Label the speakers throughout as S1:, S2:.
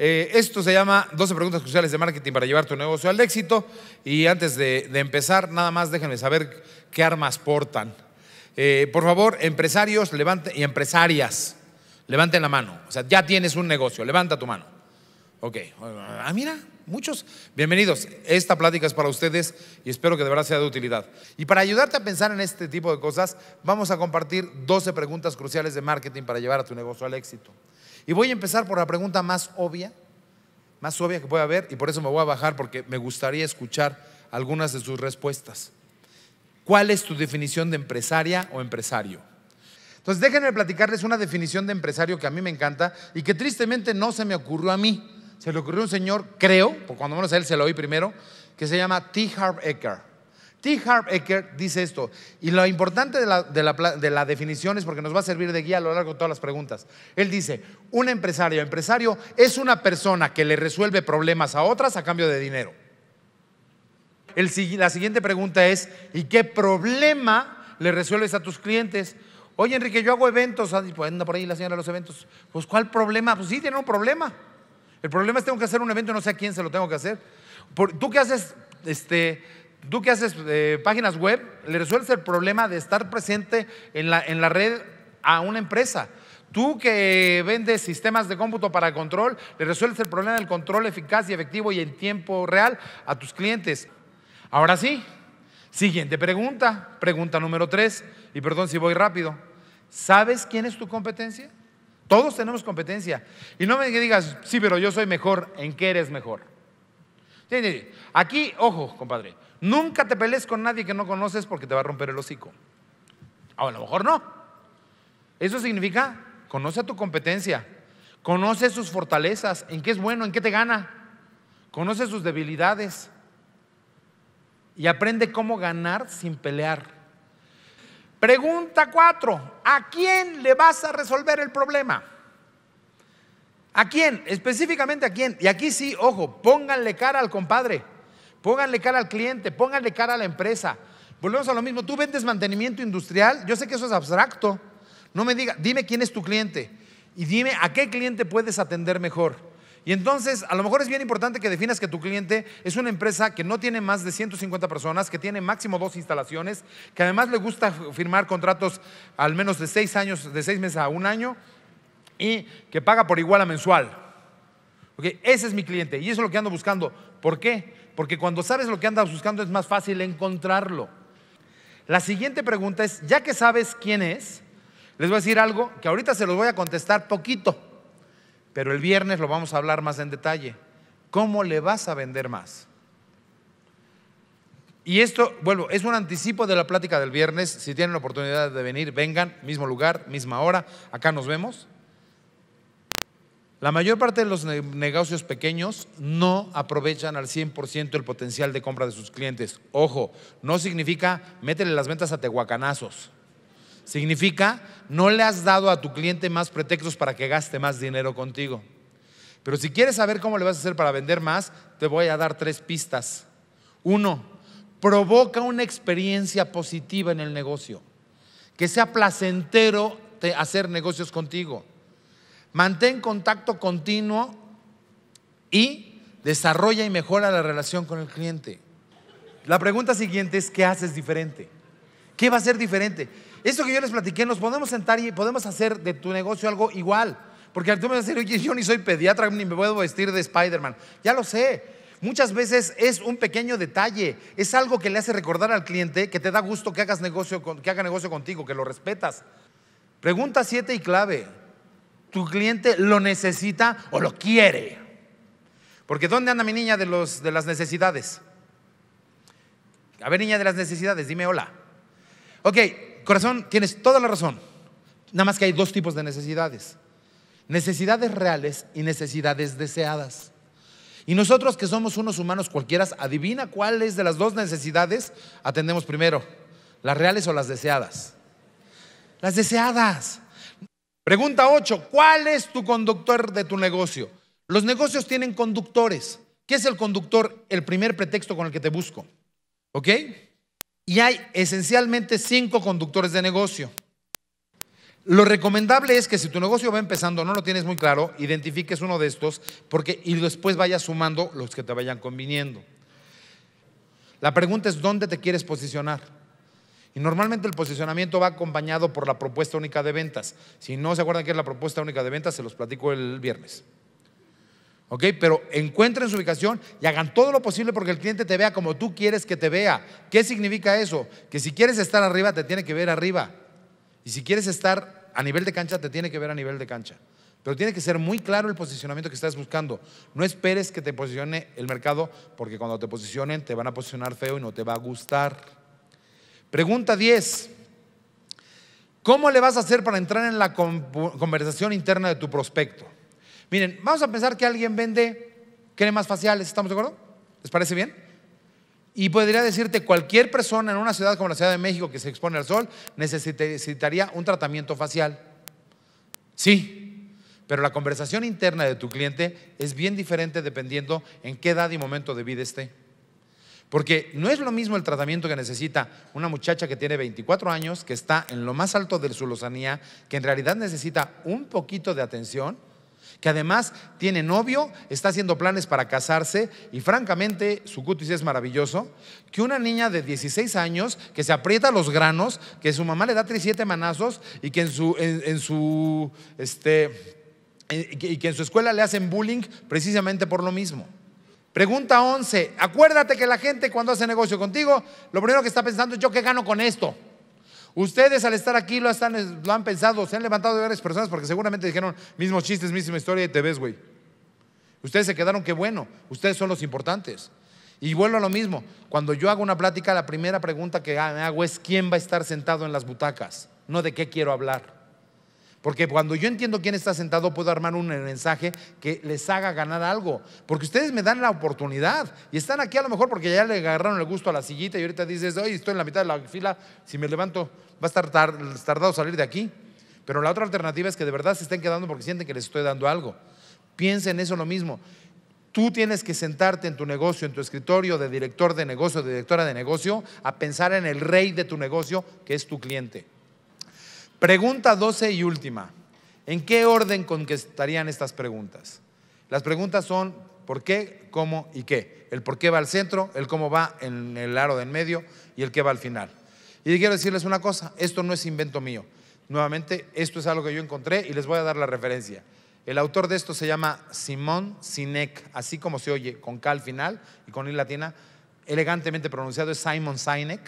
S1: Eh, esto se llama 12 preguntas cruciales de marketing para llevar tu negocio al éxito. Y antes de, empezar, nada más déjenme saber qué armas portan. Eh, por favor, empresarios levante y empresarias, levanten la mano. O sea, ya tienes un negocio, levanta tu mano. Ok, ah, mira, muchos. Bienvenidos. Esta plática es para ustedes y espero que de verdad sea de utilidad. Y para ayudarte a pensar en este tipo de cosas, vamos a compartir 12 preguntas cruciales de marketing para llevar a tu negocio al éxito. Y voy a empezar por la pregunta más obvia, más obvia que pueda haber, y por eso me voy a bajar porque me gustaría escuchar algunas de sus respuestas. ¿Cuál es tu definición de empresaria o empresario? Entonces déjenme platicarles una definición de empresario que a mí me encanta y que tristemente no se me ocurrió a mí se le ocurrió un señor, creo, por cuando menos a él se lo oí primero, que se llama T. Harv T. Harv dice esto, y lo importante de la, de, definición es porque nos va a servir de guía a lo largo de todas las preguntas. Él dice, un empresario, empresario es una persona que le resuelve problemas a otras a cambio de dinero. El, la siguiente pregunta es, ¿y qué problema le resuelves a tus clientes? Oye, Enrique, yo hago eventos, ah, pues anda por ahí la señora de los eventos. Pues, ¿cuál problema? Pues sí, tiene un problema. El problema es tengo que hacer un evento y no sé a quién se lo tengo que hacer. tú que haces, este, tú haces eh, páginas web, le resuelves el problema de estar presente en la, en la red a una empresa. Tú que vendes sistemas de cómputo para control, le resuelves el problema del control eficaz y efectivo y en tiempo real a tus clientes. Ahora sí, siguiente pregunta, pregunta número tres, y perdón si voy rápido. ¿Sabes quién es tu competencia? Todos tenemos competencia. Y no me digas, sí, pero yo soy mejor. ¿En qué eres mejor? Aquí, ojo, compadre, nunca te pelees con nadie que no conoces porque te va a romper el hocico. a lo mejor no. Eso significa, conoce a tu competencia, conoce sus fortalezas, en qué es bueno, en qué te gana, conoce sus debilidades y aprende cómo ganar sin pelear. Pregunta cuatro, ¿A quién le vas a resolver el problema? ¿A quién? Específicamente a quién. Y aquí sí, ojo, pónganle cara al compadre, pónganle cara al cliente, pónganle cara a la empresa. Volvemos a lo mismo. Tú vendes mantenimiento industrial. Yo sé que eso es abstracto. No me diga, dime quién es tu cliente y dime a qué cliente puedes atender mejor. Y entonces, a lo mejor es bien importante que definas que tu cliente es una empresa que no tiene más de 150 personas, que tiene máximo dos instalaciones, que además le gusta firmar contratos al menos de seis años, de seis meses a un año, y que paga por igual a mensual. Okay, ese es mi cliente y eso es lo que ando buscando. ¿Por qué? Porque cuando sabes lo que andas buscando es más fácil encontrarlo. La siguiente pregunta es, ya que sabes quién es, les voy a decir algo que ahorita se los voy a contestar poquito pero el viernes lo vamos a hablar más en detalle. ¿Cómo le vas a vender más? Y esto, vuelvo, es un anticipo de la plática del viernes. Si tienen la oportunidad de venir, vengan, mismo lugar, misma hora. Acá nos vemos. La mayor parte de los negocios pequeños no aprovechan al 100% el potencial de compra de sus clientes. Ojo, no significa métele las ventas a tehuacanazos. Significa, no le has dado a tu cliente más pretextos para que gaste más dinero contigo. Pero si quieres saber cómo le vas a hacer para vender más, te voy a dar tres pistas. Uno, provoca una experiencia positiva en el negocio. Que sea placentero hacer negocios contigo. Mantén contacto continuo y desarrolla y mejora la relación con el cliente. La pregunta siguiente es, ¿qué haces diferente? ¿Qué va a ser diferente? Esto que yo les platiqué, nos podemos sentar y podemos hacer de tu negocio algo igual. Porque tú me vas a decir, oye, yo ni soy pediatra, ni me puedo vestir de Spider-Man. Ya lo sé. Muchas veces es un pequeño detalle, es algo que le hace recordar al cliente que te da gusto que, hagas negocio que haga negocio contigo, que lo respetas. Pregunta siete y clave. ¿Tu cliente lo necesita o lo quiere? Porque ¿dónde anda mi niña de, los, de las necesidades? A ver, niña de las necesidades, dime hola. Ok, Corazón, tienes toda la razón. Nada más que hay dos tipos de necesidades. Necesidades reales y necesidades deseadas. Y nosotros que somos unos humanos cualquiera, adivina cuáles de las dos necesidades atendemos primero, las reales o las deseadas. Las deseadas. Pregunta 8, ¿cuál es tu conductor de tu negocio? Los negocios tienen conductores. ¿Qué es el conductor? El primer pretexto con el que te busco. ¿Ok? Y hay esencialmente cinco conductores de negocio. Lo recomendable es que si tu negocio va empezando, no lo tienes muy claro, identifiques uno de estos porque, y después vayas sumando los que te vayan conviniendo. La pregunta es dónde te quieres posicionar. Y normalmente el posicionamiento va acompañado por la propuesta única de ventas. Si no se acuerdan qué es la propuesta única de ventas, se los platico el viernes. ¿Ok? Pero encuentren su ubicación y hagan todo lo posible porque el cliente te vea como tú quieres que te vea. ¿Qué significa eso? Que si quieres estar arriba, te tiene que ver arriba. Y si quieres estar a nivel de cancha, te tiene que ver a nivel de cancha. Pero tiene que ser muy claro el posicionamiento que estás buscando. No esperes que te posicione el mercado porque cuando te posicionen te van a posicionar feo y no te va a gustar. Pregunta 10. ¿Cómo le vas a hacer para entrar en la conversación interna de tu prospecto? Miren, vamos a pensar que alguien vende cremas faciales, ¿estamos de acuerdo? ¿Les parece bien? Y podría decirte, cualquier persona en una ciudad como la Ciudad de México que se expone al sol necesitaría un tratamiento facial. Sí, pero la conversación interna de tu cliente es bien diferente dependiendo en qué edad y momento de vida esté. Porque no es lo mismo el tratamiento que necesita una muchacha que tiene 24 años, que está en lo más alto de su lozanía, que en realidad necesita un poquito de atención, que además tiene novio, está haciendo planes para casarse y francamente su cutis es maravilloso, que una niña de 16 años que se aprieta los granos, que su mamá le da 37 manazos y que en su, en, su este, eh, y que en su escuela le hacen bullying precisamente por lo mismo. Pregunta 11. Acuérdate que la gente cuando hace negocio contigo, lo primero que está pensando es yo qué gano con esto. Ustedes al estar aquí lo, han pensado, se han levantado de varias personas porque seguramente dijeron mismos chistes, misma historia y te ves, güey. Ustedes se quedaron, qué bueno, ustedes son los importantes. Y vuelvo a lo mismo, cuando yo hago una plática, la primera pregunta que hago es quién va a estar sentado en las butacas, no de qué quiero hablar. Porque cuando yo entiendo quién está sentado, puedo armar un mensaje que les haga ganar algo. Porque ustedes me dan la oportunidad y están aquí a lo mejor porque ya le agarraron el gusto a la sillita y ahorita dices, oye, estoy en la mitad de la fila, si me levanto va a estar tardado salir de aquí. Pero la otra alternativa es que de verdad se estén quedando porque sienten que les estoy dando algo. Piensen eso lo mismo. Tú tienes que sentarte en tu negocio, en tu escritorio de director de negocio, de directora de negocio, a pensar en el rey de tu negocio, que es tu cliente. Pregunta 12 y última. ¿En qué orden estarían estas preguntas? Las preguntas son por qué, cómo y qué. El por qué va al centro, el cómo va en el aro de en medio y el qué va al final. Y quiero decirles una cosa, esto no es invento mío. Nuevamente, esto es algo que yo encontré y les voy a dar la referencia. El autor de esto se llama Simón Sinek, así como se oye, con K al final y con I latina, elegantemente pronunciado es Simon Sinek.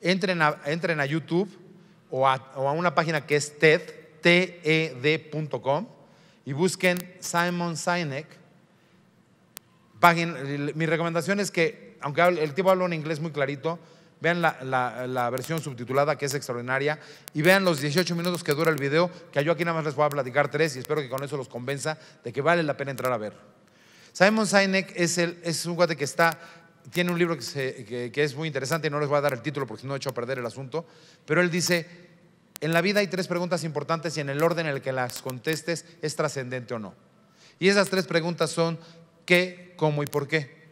S1: Entren entren a YouTube, o a, una página que es TED, TED.com, y busquen Simon Sinek. mi recomendación es que, aunque el tipo habla un inglés muy clarito, vean la, versión subtitulada que es extraordinaria y vean los 18 minutos que dura el video, que yo aquí nada más les voy a platicar tres y espero que con eso los convenza de que vale la pena entrar a ver. Simon Sinek es, el, es un guate que está tiene un libro que, es muy interesante, y no les voy a dar el título porque si no he hecho a perder el asunto, pero él dice, en la vida hay tres preguntas importantes y en el orden en el que las contestes es trascendente o no. Y esas tres preguntas son qué, cómo y por qué.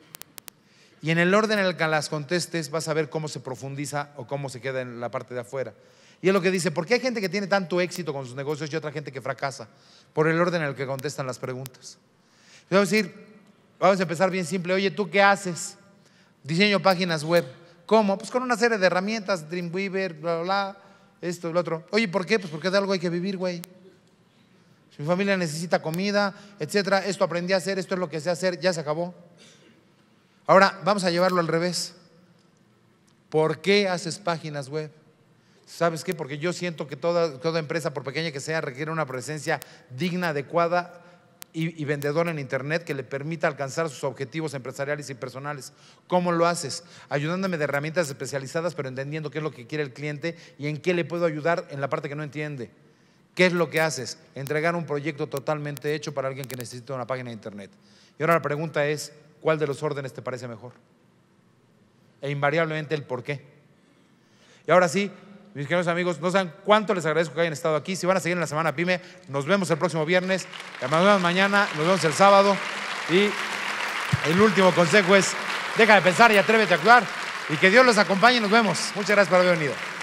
S1: Y en el orden en el que las contestes vas a ver cómo se profundiza o cómo se queda en la parte de afuera. Y es lo que dice, ¿por qué hay gente que tiene tanto éxito con sus negocios y otra gente que fracasa? Por el orden en el que contestan las preguntas. Yo a decir, vamos a empezar bien simple, oye, ¿tú qué haces? Diseño páginas web. ¿Cómo? Pues con una serie de herramientas, Dreamweaver, bla, bla, bla, esto, lo otro. Oye, ¿por qué? Pues porque de algo hay que vivir, güey. Si mi familia necesita comida, etcétera, esto aprendí a hacer, esto es lo que sé hacer, ya se acabó. Ahora, vamos a llevarlo al revés. ¿Por qué haces páginas web? ¿Sabes qué? Porque yo siento que toda, toda empresa, por pequeña que sea, requiere una presencia digna, adecuada, y, vendedor en Internet que le permita alcanzar sus objetivos empresariales y personales. ¿Cómo lo haces? Ayudándome de herramientas especializadas, pero entendiendo qué es lo que quiere el cliente y en qué le puedo ayudar en la parte que no entiende. ¿Qué es lo que haces? Entregar un proyecto totalmente hecho para alguien que necesita una página de Internet. Y ahora la pregunta es, ¿cuál de los órdenes te parece mejor? E invariablemente el por qué. Y ahora sí, mis queridos amigos, no saben cuánto les agradezco que hayan estado aquí. Si van a seguir en la semana PyME, nos vemos el próximo viernes, nos vemos mañana, nos vemos el sábado. Y el último consejo es, deja de pensar y atrévete a actuar. Y que Dios los acompañe. Nos vemos. Muchas gracias por haber venido.